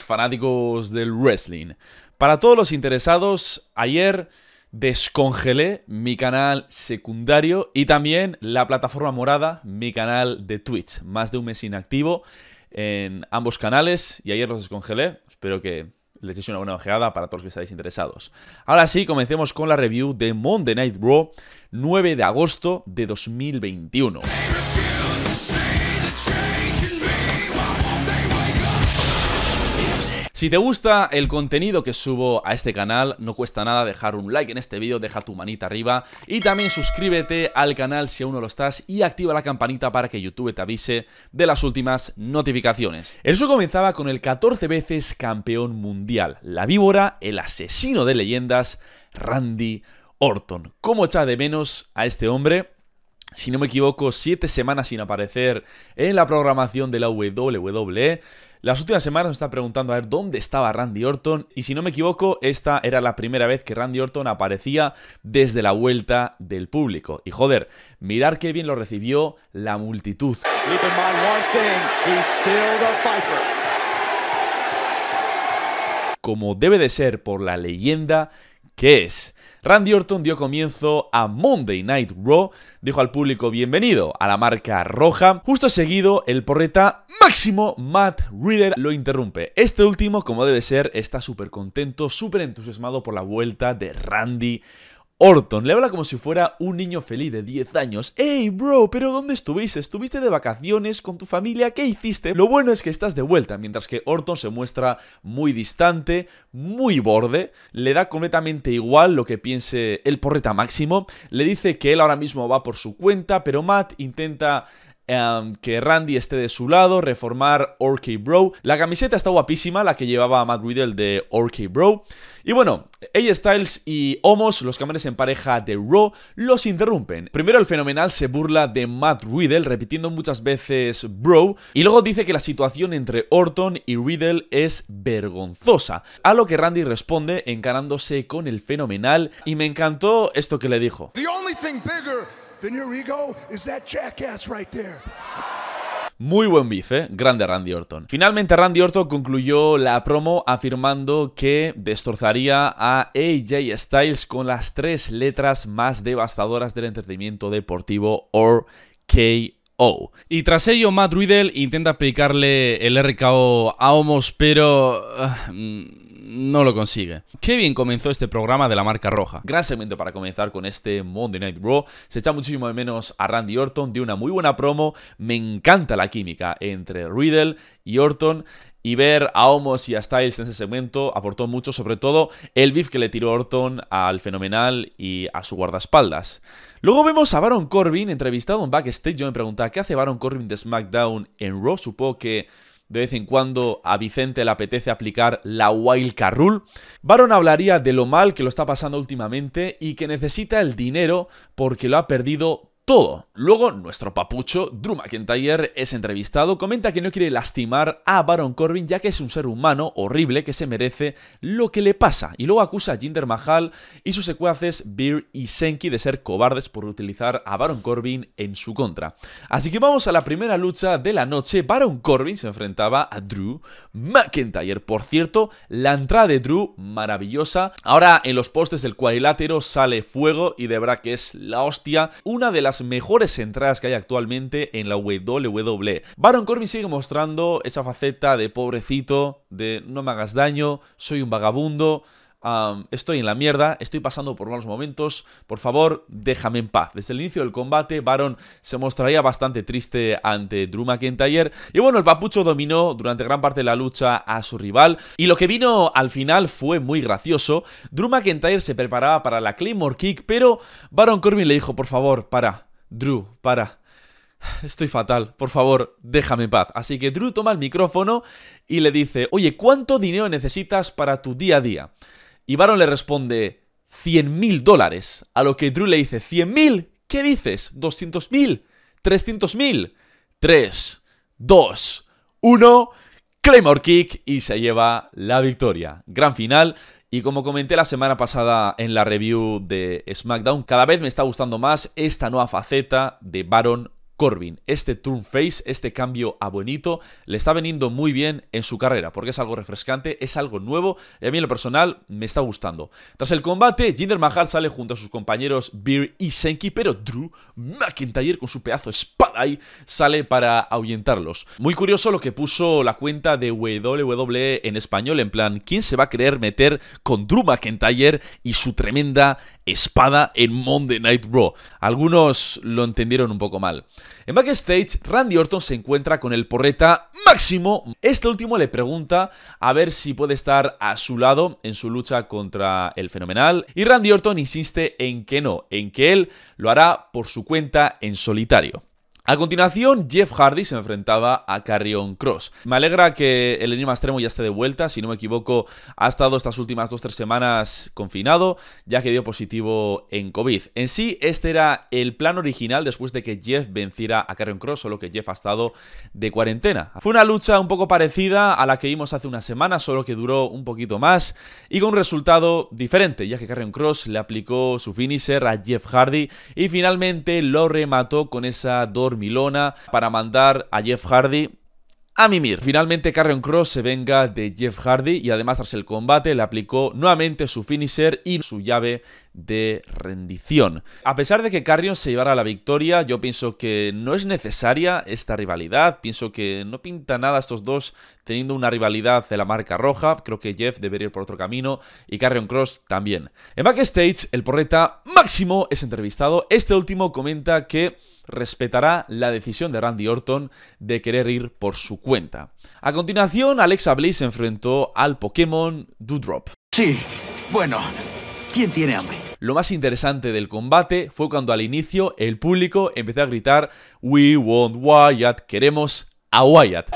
fanáticos del wrestling. Para todos los interesados, ayer descongelé mi canal secundario y también la plataforma morada, mi canal de Twitch. Más de un mes inactivo en ambos canales y ayer los descongelé. Espero que les sea una buena ojeada para todos los que estáis interesados. Ahora sí, comencemos con la review de Monday Night Raw 9 de agosto de 2021. Si te gusta el contenido que subo a este canal, no cuesta nada dejar un like en este vídeo, deja tu manita arriba y también suscríbete al canal si aún no lo estás y activa la campanita para que YouTube te avise de las últimas notificaciones. Eso comenzaba con el 14 veces campeón mundial, la víbora, el asesino de leyendas, Randy Orton. ¿Cómo echa de menos a este hombre? Si no me equivoco, 7 semanas sin aparecer en la programación de la WWE. Las últimas semanas me está preguntando a ver dónde estaba Randy Orton y si no me equivoco, esta era la primera vez que Randy Orton aparecía desde la vuelta del público. Y joder, mirar qué bien lo recibió la multitud. Como debe de ser por la leyenda que es. Randy Orton dio comienzo a Monday Night Raw, dijo al público bienvenido a la marca roja. Justo seguido, el porreta máximo Matt Reader lo interrumpe. Este último, como debe ser, está súper contento, súper entusiasmado por la vuelta de Randy Orton le habla como si fuera un niño feliz de 10 años. ¡Ey, bro! ¿Pero dónde estuviste? ¿Estuviste de vacaciones con tu familia? ¿Qué hiciste? Lo bueno es que estás de vuelta, mientras que Orton se muestra muy distante, muy borde, le da completamente igual lo que piense el porreta máximo, le dice que él ahora mismo va por su cuenta, pero Matt intenta Em, que Randy esté de su lado, reformar Orky Bro. La camiseta está guapísima, la que llevaba Matt Riddle de Orky Bro. Y bueno, A. Styles y Homos, los campeones en pareja de Raw, los interrumpen. Primero el fenomenal se burla de Matt Riddle, repitiendo muchas veces Bro, y luego dice que la situación entre Orton y Riddle es vergonzosa. A lo que Randy responde encarándose con el fenomenal, y me encantó esto que le dijo. Muy buen bife, ¿eh? Grande Randy Orton. Finalmente Randy Orton concluyó la promo afirmando que destrozaría a AJ Styles con las tres letras más devastadoras del entretenimiento deportivo O K. Y tras ello, Matt Riddle intenta aplicarle el RKO a Homos, pero ah, mm, no lo consigue. Qué bien comenzó este programa de la marca roja. Gran segmento para comenzar con este Monday Night Raw. Se echa muchísimo de menos a Randy Orton, dio una muy buena promo. Me encanta la química entre Riddle y Orton. Y ver a Homos y a Styles en ese segmento aportó mucho, sobre todo el beef que le tiró Orton al fenomenal y a su guardaespaldas. Luego vemos a Baron Corbin entrevistado en backstage. Yo me preguntaba, ¿qué hace Baron Corbin de SmackDown en Raw? Supongo que de vez en cuando a Vicente le apetece aplicar la wild rule. Baron hablaría de lo mal que lo está pasando últimamente y que necesita el dinero porque lo ha perdido Luego, nuestro papucho, Drew McIntyre, es entrevistado, comenta que no quiere lastimar a Baron Corbin ya que es un ser humano horrible que se merece lo que le pasa. Y luego acusa a Jinder Mahal y sus secuaces Beer y Senki de ser cobardes por utilizar a Baron Corbin en su contra. Así que vamos a la primera lucha de la noche. Baron Corbin se enfrentaba a Drew McIntyre. Por cierto, la entrada de Drew, maravillosa. Ahora en los postes del cuadrilátero sale fuego y de verdad que es la hostia. Una de las mejores entradas que hay actualmente en la WWE. Baron Corbin sigue mostrando esa faceta de pobrecito, de no me hagas daño, soy un vagabundo, estoy en la mierda, estoy pasando por malos momentos, por favor, déjame en paz. Desde el inicio del combate, Baron se mostraría bastante triste ante Drew McIntyre. Y bueno, el papucho dominó durante gran parte de la lucha a su rival. Y lo que vino al final fue muy gracioso. Drew McIntyre se preparaba para la Claymore Kick, pero Baron Corbin le dijo, por favor, para, Drew, para. Estoy fatal, por favor, déjame en paz. Así que Drew toma el micrófono y le dice, oye, ¿cuánto dinero necesitas para tu día a día? Y Baron le responde, 100 mil dólares. A lo que Drew le dice, ¿100.000? ¿Qué dices? ¿200.000? mil? ¿300 mil? 3, 2, 1, Claymore Kick y se lleva la victoria. Gran final y como comenté la semana pasada en la review de SmackDown, cada vez me está gustando más esta nueva faceta de Baron Corbin. Este turn face, este cambio a bonito, le está veniendo muy bien en su carrera, porque es algo refrescante, es algo nuevo, y a mí en lo personal me está gustando. Tras el combate, Jinder Mahal sale junto a sus compañeros Beer y Senki, pero Drew McIntyre con su pedazo espada ahí sale para ahuyentarlos. Muy curioso lo que puso la cuenta de WWE en español, en plan, ¿quién se va a creer meter con Drew McIntyre y su tremenda espada en Monday Night Raw? Algunos lo entendieron un poco mal. En backstage, Randy Orton se encuentra con el porreta Máximo. Este último le pregunta a ver si puede estar a su lado en su lucha contra el fenomenal. Y Randy Orton insiste en que no, en que él lo hará por su cuenta en solitario. A continuación, Jeff Hardy se enfrentaba a Carrion Cross. Me alegra que el enigma extremo ya esté de vuelta. Si no me equivoco, ha estado estas últimas 2-3 semanas confinado, ya que dio positivo en COVID. En sí, este era el plan original después de que Jeff venciera a Carrion Cross, solo que Jeff ha estado de cuarentena. Fue una lucha un poco parecida a la que vimos hace una semana, solo que duró un poquito más y con un resultado diferente, ya que Carrion Cross le aplicó su finisher a Jeff Hardy y finalmente lo remató con esa dos Milona para mandar a Jeff Hardy a mimir. Finalmente Carrion Cross se venga de Jeff Hardy y además tras el combate le aplicó nuevamente su finisher y su llave de rendición. A pesar de que Carrion se llevara la victoria, yo pienso que no es necesaria esta rivalidad, pienso que no pinta nada estos dos teniendo una rivalidad de la marca roja, creo que Jeff debería ir por otro camino y Carrion Cross también. En backstage el porreta Máximo es entrevistado, este último comenta que respetará la decisión de Randy Orton de querer ir por su cuenta. A continuación, Alexa Bliss se enfrentó al Pokémon Doodrop. Sí, bueno, ¿quién tiene hambre? Lo más interesante del combate fue cuando al inicio el público empezó a gritar We want Wyatt, queremos a Wyatt.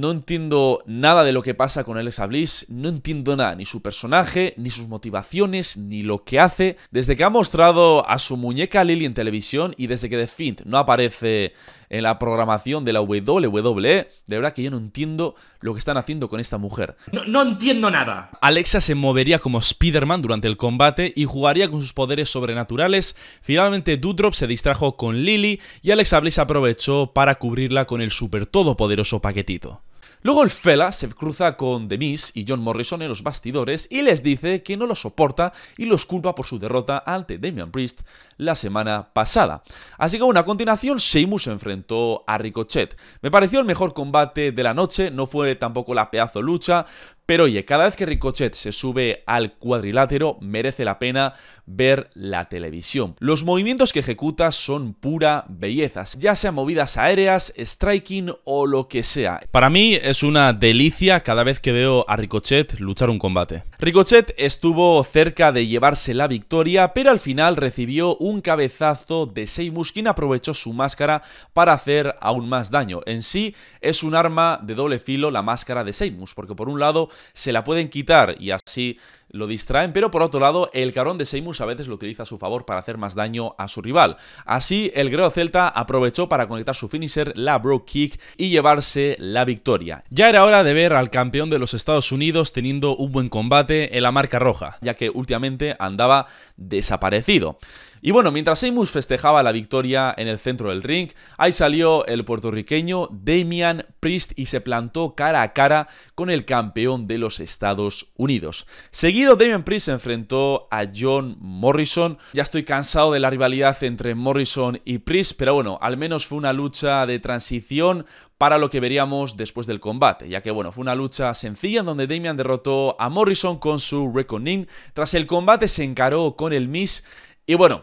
no entiendo nada de lo que pasa con Alexa Bliss, no entiendo nada, ni su personaje, ni sus motivaciones, ni lo que hace. Desde que ha mostrado a su muñeca Lily en televisión y desde que The Fiend no aparece en la programación de la WWE, de verdad que yo no entiendo lo que están haciendo con esta mujer. No, entiendo nada. Alexa se movería como Spider-Man durante el combate y jugaría con sus poderes sobrenaturales. Finalmente, Dudrop se distrajo con Lily y Alexa Bliss aprovechó para cubrirla con el super todopoderoso paquetito. Luego el Fela se cruza con The y John Morrison en los bastidores y les dice que no lo soporta y los culpa por su derrota ante Damian Priest la semana pasada. Así que bueno, a continuación Sheamus se enfrentó a Ricochet. Me pareció el mejor combate de la noche, no fue tampoco la pedazo lucha, pero oye, cada vez que Ricochet se sube al cuadrilátero, merece la pena ver la televisión. Los movimientos que ejecuta son pura belleza, ya sean movidas aéreas, striking o lo que sea. Para mí es una delicia cada vez que veo a Ricochet luchar un combate. Ricochet estuvo cerca de llevarse la victoria, pero al final recibió un cabezazo de Seymour, quien aprovechó su máscara para hacer aún más daño. En sí, es un arma de doble filo la máscara de Seymour, porque por un lado se la pueden quitar y así lo distraen, pero por otro lado, el cabrón de Seymour a veces lo utiliza a su favor para hacer más daño a su rival. Así, el Greo Celta aprovechó para conectar su finisher, la Bro Kick, y llevarse la victoria. Ya era hora de ver al campeón de los Estados Unidos teniendo un buen combate en la marca roja, ya que últimamente andaba desaparecido. Y bueno, mientras Seamus festejaba la victoria en el centro del ring, ahí salió el puertorriqueño Damian Priest y se plantó cara a cara con el campeón de los Estados Unidos. Seguido, Damian Priest se enfrentó a John Morrison. Ya estoy cansado de la rivalidad entre Morrison y Priest, pero bueno, al menos fue una lucha de transición para lo que veríamos después del combate, ya que bueno, fue una lucha sencilla en donde Damian derrotó a Morrison con su Reckoning. Tras el combate se encaró con el Miss y bueno,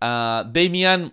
ah, Damian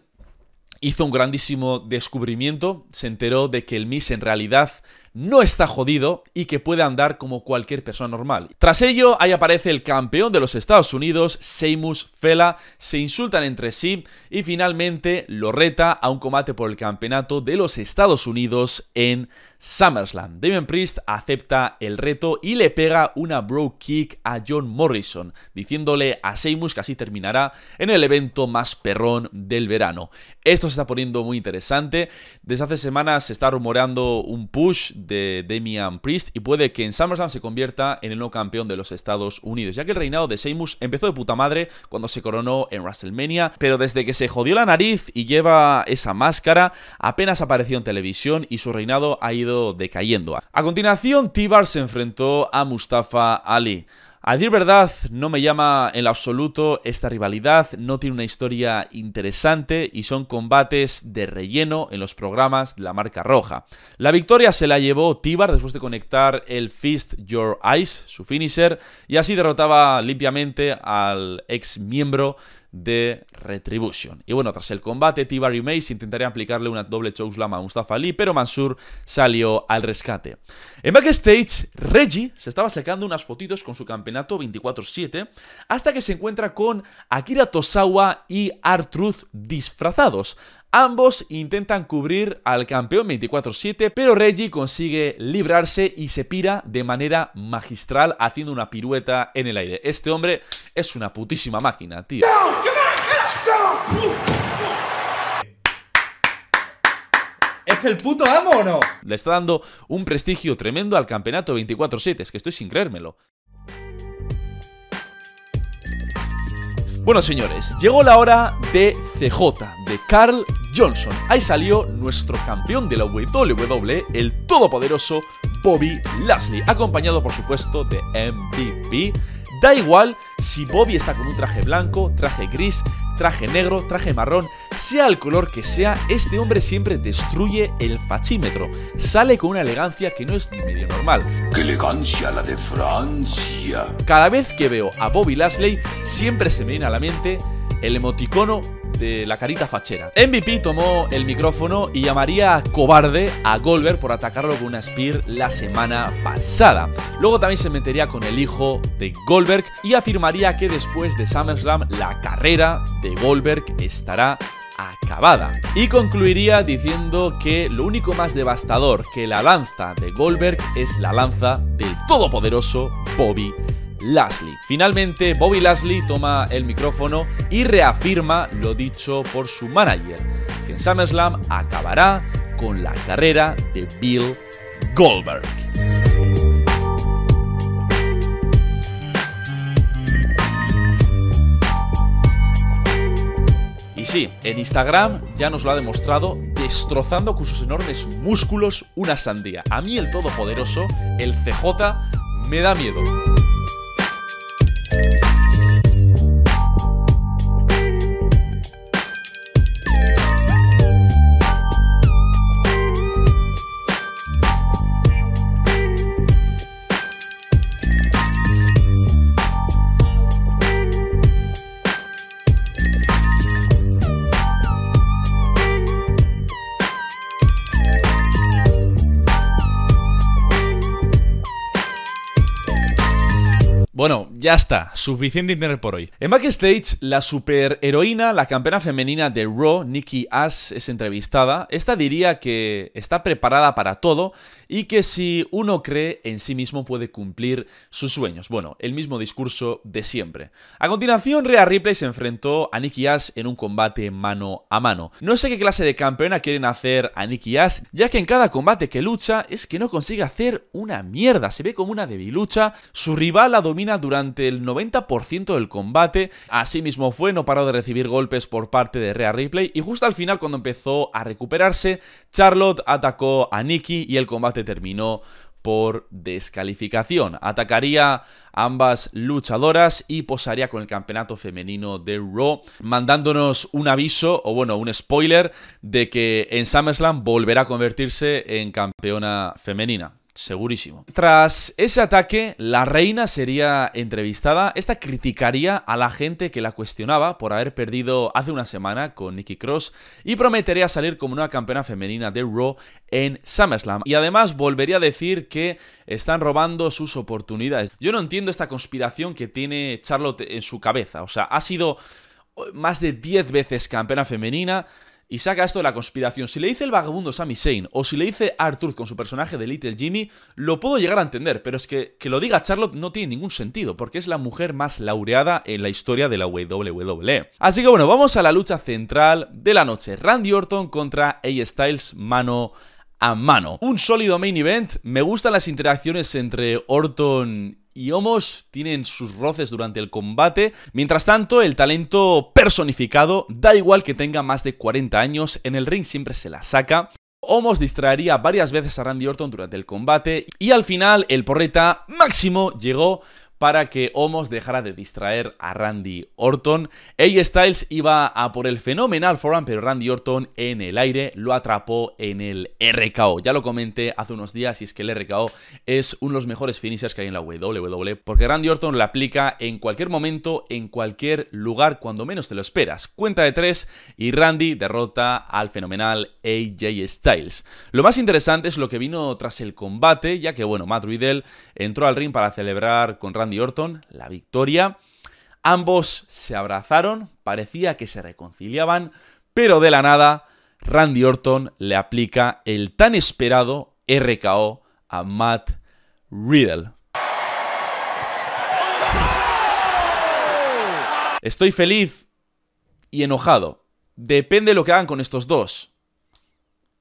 hizo un grandísimo descubrimiento, se enteró de que el miss en realidad no está jodido y que puede andar como cualquier persona normal. Tras ello, ahí aparece el campeón de los Estados Unidos, Seamus Fela, se insultan entre sí y finalmente lo reta a un combate por el campeonato de los Estados Unidos en SummerSlam. Damien Priest acepta el reto y le pega una bro kick a John Morrison, diciéndole a Seamus que así terminará en el evento más perrón del verano. Esto se está poniendo muy interesante. Desde hace semanas se está rumoreando un push de Damian Priest y puede que en SummerSlam se convierta en el nuevo campeón de los Estados Unidos, ya que el reinado de Seamus empezó de puta madre cuando se coronó en WrestleMania, pero desde que se jodió la nariz y lleva esa máscara, apenas apareció en televisión y su reinado ha ido decayendo. A continuación, t se enfrentó a Mustafa Ali. A decir verdad, no me llama en absoluto esta rivalidad, no tiene una historia interesante y son combates de relleno en los programas de la marca roja. La victoria se la llevó Tibar después de conectar el Fist Your Eyes, su finisher, y así derrotaba limpiamente al ex miembro de Retribution. Y bueno, tras el combate, T-Barry Mace intentaría aplicarle una doble chokeslam a Mustafa Ali, pero Mansur salió al rescate. En backstage, Reggie se estaba sacando unas fotitos con su campeonato 24-7, hasta que se encuentra con Akira Tosawa y Artruth disfrazados. Ambos intentan cubrir al campeón 24-7, pero Reggie consigue librarse y se pira de manera magistral haciendo una pirueta en el aire. Este hombre es una putísima máquina, tío. ¿Es el puto amo o no? Le está dando un prestigio tremendo al campeonato 24-7, es que estoy sin creérmelo. Bueno, señores, llegó la hora de CJ, de Carl Johnson. Ahí salió nuestro campeón de la WWE, el todopoderoso Bobby Lashley, acompañado por supuesto de MVP. Da igual si Bobby está con un traje blanco, traje gris, traje negro, traje marrón, sea el color que sea, este hombre siempre destruye el fachímetro. Sale con una elegancia que no es ni medio normal. ¡Qué elegancia la de Francia! Cada vez que veo a Bobby Lasley, siempre se me viene a la mente el emoticono la carita fachera. MVP tomó el micrófono y llamaría cobarde a Goldberg por atacarlo con una Spear la semana pasada. Luego también se metería con el hijo de Goldberg y afirmaría que después de SummerSlam la carrera de Goldberg estará acabada. Y concluiría diciendo que lo único más devastador que la lanza de Goldberg es la lanza del todopoderoso Bobby Lashley. Finalmente, Bobby Lashley toma el micrófono y reafirma lo dicho por su manager, que en SummerSlam acabará con la carrera de Bill Goldberg. Y sí, en Instagram ya nos lo ha demostrado destrozando con sus enormes músculos una sandía. A mí el todopoderoso, el CJ, me da miedo. Ya está, suficiente internet por hoy. En backstage, la superheroína, la campeona femenina de Raw, Nikki Ash, es entrevistada. Esta diría que está preparada para todo y que si uno cree en sí mismo puede cumplir sus sueños. Bueno, el mismo discurso de siempre. A continuación, Rhea Ripley se enfrentó a Nikki Ash en un combate mano a mano. No sé qué clase de campeona quieren hacer a Nikki Ash, ya que en cada combate que lucha es que no consigue hacer una mierda. Se ve como una debilucha. Su rival la domina durante el 90% del combate. Asimismo fue, no paró de recibir golpes por parte de Rhea Ripley y justo al final cuando empezó a recuperarse, Charlotte atacó a Nikki y el combate terminó por descalificación. Atacaría ambas luchadoras y posaría con el campeonato femenino de Raw, mandándonos un aviso, o bueno, un spoiler, de que en SummerSlam volverá a convertirse en campeona femenina. Segurísimo. Tras ese ataque, la reina sería entrevistada. Esta criticaría a la gente que la cuestionaba por haber perdido hace una semana con Nikki Cross y prometería salir como una campeona femenina de Raw en SummerSlam. Y además volvería a decir que están robando sus oportunidades. Yo no entiendo esta conspiración que tiene Charlotte en su cabeza. O sea, ha sido más de 10 veces campeona femenina y saca esto de la conspiración. Si le dice el vagabundo Sami Zayn o si le dice Arthur con su personaje de Little Jimmy, lo puedo llegar a entender, pero es que que lo diga Charlotte no tiene ningún sentido, porque es la mujer más laureada en la historia de la WWE. Así que bueno, vamos a la lucha central de la noche. Randy Orton contra A. Styles mano a mano. Un sólido main event, me gustan las interacciones entre Orton y Homos tienen sus roces durante el combate. Mientras tanto, el talento personificado, da igual que tenga más de 40 años, en el ring siempre se la saca. Homos distraería varias veces a Randy Orton durante el combate y al final el porreta máximo llegó para que Homos dejara de distraer a Randy Orton. AJ Styles iba a por el fenomenal forearm, pero Randy Orton en el aire lo atrapó en el RKO. Ya lo comenté hace unos días y es que el RKO es uno de los mejores finishers que hay en la WWE porque Randy Orton lo aplica en cualquier momento, en cualquier lugar, cuando menos te lo esperas. Cuenta de tres y Randy derrota al fenomenal AJ Styles. Lo más interesante es lo que vino tras el combate, ya que bueno, Matt Riddle entró al ring para celebrar con Randy Randy Orton la victoria. Ambos se abrazaron, parecía que se reconciliaban, pero de la nada Randy Orton le aplica el tan esperado RKO a Matt Riddle. Estoy feliz y enojado. Depende de lo que hagan con estos dos.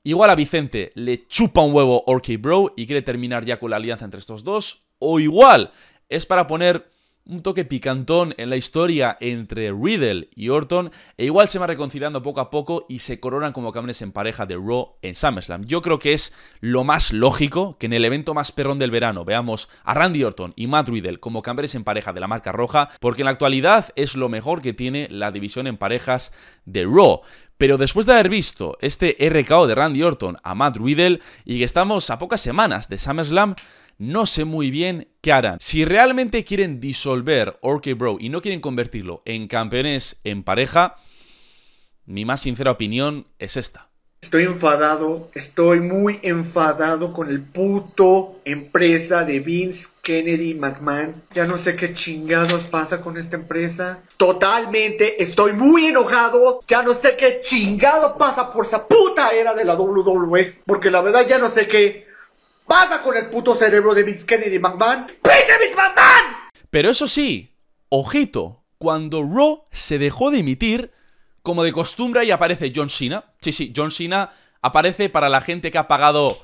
Igual a Vicente le chupa un huevo Orky Bro y quiere terminar ya con la alianza entre estos dos. O igual es para poner un toque picantón en la historia entre Riddle y Orton, e igual se va reconciliando poco a poco y se coronan como campeones en pareja de Raw en SummerSlam. Yo creo que es lo más lógico que en el evento más perrón del verano veamos a Randy Orton y Matt Riddle como campeones en pareja de la marca roja, porque en la actualidad es lo mejor que tiene la división en parejas de Raw. Pero después de haber visto este RKO de Randy Orton a Matt Riddle y que estamos a pocas semanas de SummerSlam, no sé muy bien qué harán. Si realmente quieren disolver Orky Bro y no quieren convertirlo en campeones en pareja, mi más sincera opinión es esta. Estoy enfadado, estoy muy enfadado con el puto empresa de Vince Kennedy McMahon. Ya no sé qué chingados pasa con esta empresa. Totalmente, estoy muy enojado. Ya no sé qué chingados pasa por esa puta era de la WWE. Porque la verdad ya no sé qué Pasa con el puto cerebro de Vince Kennedy, McMahon. ¡Pinche Vince McMahon! Pero eso sí, ojito, cuando Raw se dejó de emitir, como de costumbre, y aparece John Cena. Sí, sí, John Cena aparece para la gente que ha pagado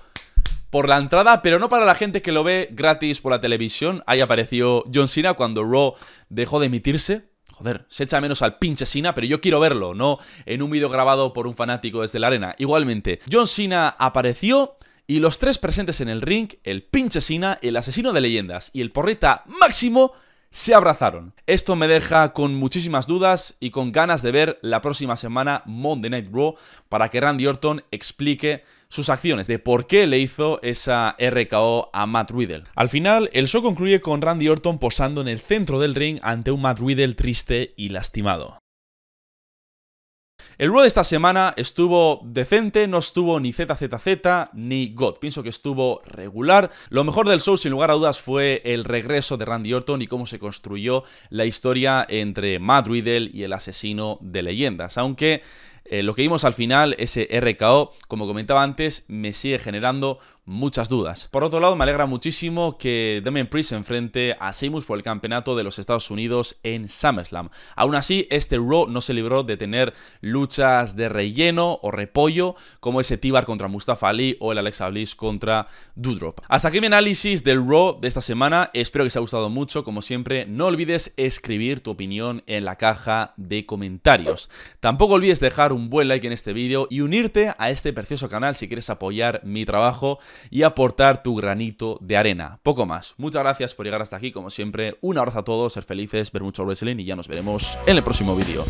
por la entrada, pero no para la gente que lo ve gratis por la televisión. Ahí apareció John Cena cuando Raw dejó de emitirse. Joder, se echa menos al pinche Cena, pero yo quiero verlo, no en un vídeo grabado por un fanático desde la arena. Igualmente, John Cena apareció, y los tres presentes en el ring, el pinche Sina, el asesino de leyendas y el porreta Máximo, se abrazaron. Esto me deja con muchísimas dudas y con ganas de ver la próxima semana Monday Night Raw para que Randy Orton explique sus acciones, de por qué le hizo esa RKO a Matt Riddle. Al final, el show concluye con Randy Orton posando en el centro del ring ante un Matt Riddle triste y lastimado. El ruido de esta semana estuvo decente, no estuvo ni ZZZ ni God. Pienso que estuvo regular. Lo mejor del show, sin lugar a dudas, fue el regreso de Randy Orton y cómo se construyó la historia entre Matt Riddle y el asesino de leyendas. Aunque eh, lo que vimos al final, ese RKO, como comentaba antes, me sigue generando muchas dudas. Por otro lado, me alegra muchísimo que Demon Priest se enfrente a Seamus por el campeonato de los Estados Unidos en SummerSlam. Aún así, este Raw no se libró de tener luchas de relleno o repollo, como ese Tibar contra Mustafa Ali o el Alexa Bliss contra Dudrop. Hasta aquí mi análisis del Raw de esta semana. Espero que os haya gustado mucho. Como siempre, no olvides escribir tu opinión en la caja de comentarios. Tampoco olvides dejar un buen like en este vídeo y unirte a este precioso canal si quieres apoyar mi trabajo y aportar tu granito de arena. Poco más. Muchas gracias por llegar hasta aquí. Como siempre, un abrazo a todos, ser felices, ver mucho wrestling y ya nos veremos en el próximo vídeo.